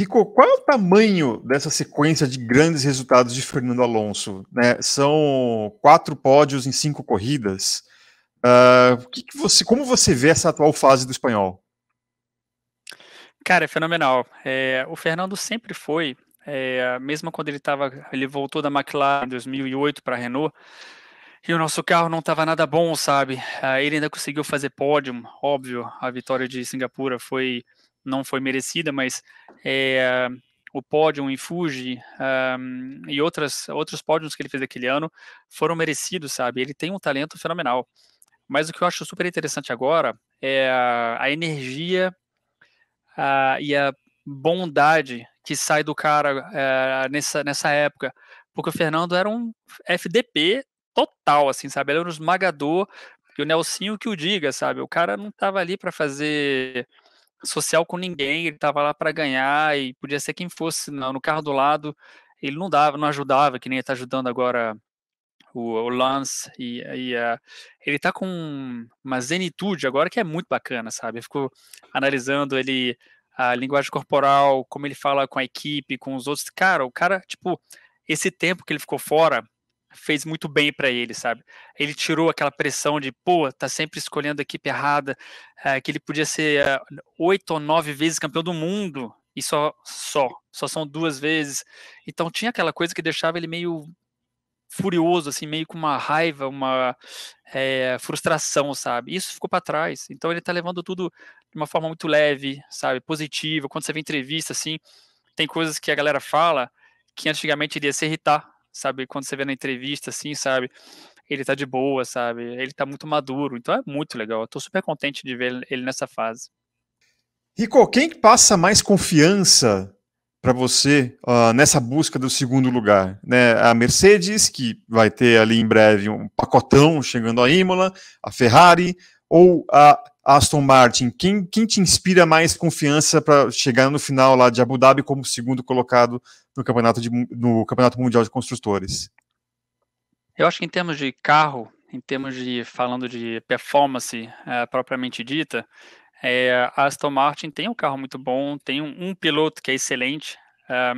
Rico, qual é o tamanho dessa sequência de grandes resultados de Fernando Alonso? Né? São quatro pódios em cinco corridas. Uh, que que você, como você vê essa atual fase do espanhol? Cara, é fenomenal. É, o Fernando sempre foi, é, mesmo quando ele estava, ele voltou da McLaren em 2008 para a Renault, e o nosso carro não estava nada bom, sabe? ele ainda conseguiu fazer pódio, óbvio. A vitória de Singapura foi não foi merecida, mas é, o pódio em Fuji um, ah, e outras, outros pódios que ele fez aquele ano foram merecidos, sabe? Ele tem um talento fenomenal. Mas o que eu acho super interessante agora é a, a energia a, e a bondade que sai do cara eh, nessa, nessa época. Porque o Fernando era um FDP total, assim, sabe? Ele era um esmagador. E o Nelsinho que o diga, sabe? O cara não tava ali para fazer social com ninguém, ele estava lá para ganhar e podia ser quem fosse no, no carro do lado, ele não dava, não ajudava, que nem está ajudando agora o, o Lance e, e uh, ele está com uma zenitude agora que é muito bacana, sabe? ficou analisando ele a linguagem corporal, como ele fala com a equipe, com os outros. Cara, o cara, tipo, esse tempo que ele ficou fora, fez muito bem para ele, sabe? Ele tirou aquela pressão de, pô, tá sempre escolhendo a equipe errada, é, que ele podia ser eh, oito é, ou nove vezes campeão do mundo e só, só, só são duas vezes. Então tinha aquela coisa que deixava ele meio furioso, assim, meio com uma raiva, uma é, frustração, sabe? Isso ficou para trás. Então ele tá levando tudo de uma forma muito leve, sabe? Positiva. Quando você vê entrevista, assim, tem coisas que a galera fala que antigamente iria se irritar, sabe? Quando você vê na entrevista, assim, sabe? Ele tá de boa, sabe? Ele tá muito maduro, então é muito legal. Eu tô super contente de ver ele nessa fase. Rico, quem passa mais confiança para você uh, nessa busca do segundo lugar? Né? A Mercedes, que vai ter ali em breve um pacotão chegando à Imola, a Ferrari, ou a Aston Martin? Quem, quem te inspira mais confiança para chegar no final lá de Abu Dhabi como segundo colocado no campeonato, de, no campeonato mundial de construtores? Eu acho que em termos de carro, em termos de falando de performance é, propriamente dita, é, a Aston Martin tem um carro muito bom, tem um, um piloto que é excelente, é,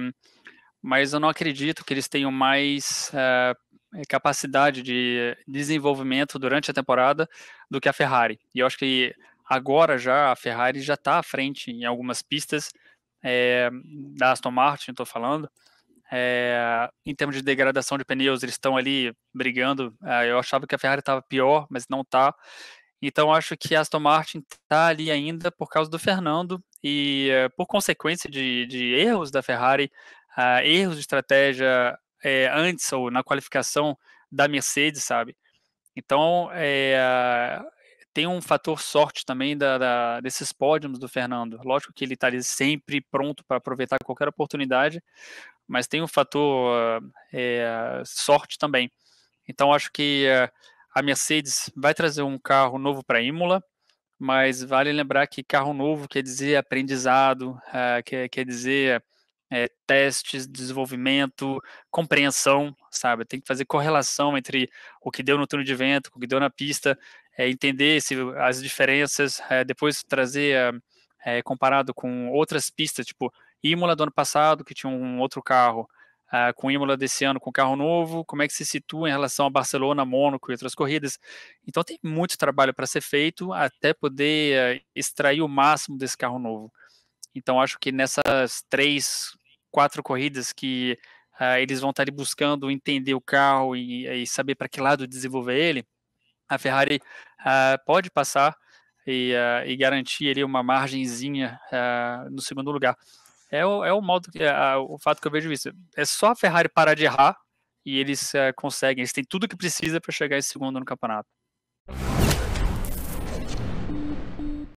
mas eu não acredito que eles tenham mais uh, eh, capacidade de desenvolvimento durante a temporada do que a Ferrari. E eu acho que agora já a Ferrari já está à frente em algumas pistas é, da Aston Martin, estou falando. É, em termos de degradação de pneus, eles estão ali brigando. É, eu achava que a Ferrari estava pior, mas não está. Então acho que a Aston Martin está ali ainda por causa do Fernando e por consequência de, de erros da Ferrari, uh, erros de estratégia é, antes ou na qualificação da Mercedes, sabe? Então, é, tem um fator sorte também da, da, desses pódios do Fernando. Lógico que ele está sempre pronto para aproveitar qualquer oportunidade, mas tem um fator é, sorte também. Então, acho que a Mercedes vai trazer um carro novo para Imola, mas vale lembrar que carro novo quer dizer aprendizado, quer, quer dizer é, testes, desenvolvimento, compreensão, sabe? Tem que fazer correlação entre o que deu no túnel de vento, o que deu na pista, é, entender se, as diferenças, é, depois trazer é, é, comparado com outras pistas, tipo Imola do ano passado, que tinha um outro carro, é, com Imola desse ano com carro novo, como é que se situa em relação a Barcelona, Mônaco e outras corridas. Então tem muito trabalho para ser feito até poder extrair o máximo desse carro novo. Então acho que nessas três quatro corridas que uh, eles vão estar buscando entender o carro e, e saber para que lado desenvolver ele, a Ferrari uh, pode passar e, uh, e, garantir ali uma margenzinha no segundo lugar. É o, é o modo que, o fato que eu vejo isso. É só a Ferrari parar de errar e eles conseguem. Eles têm tudo que precisa para chegar em segundo no campeonato.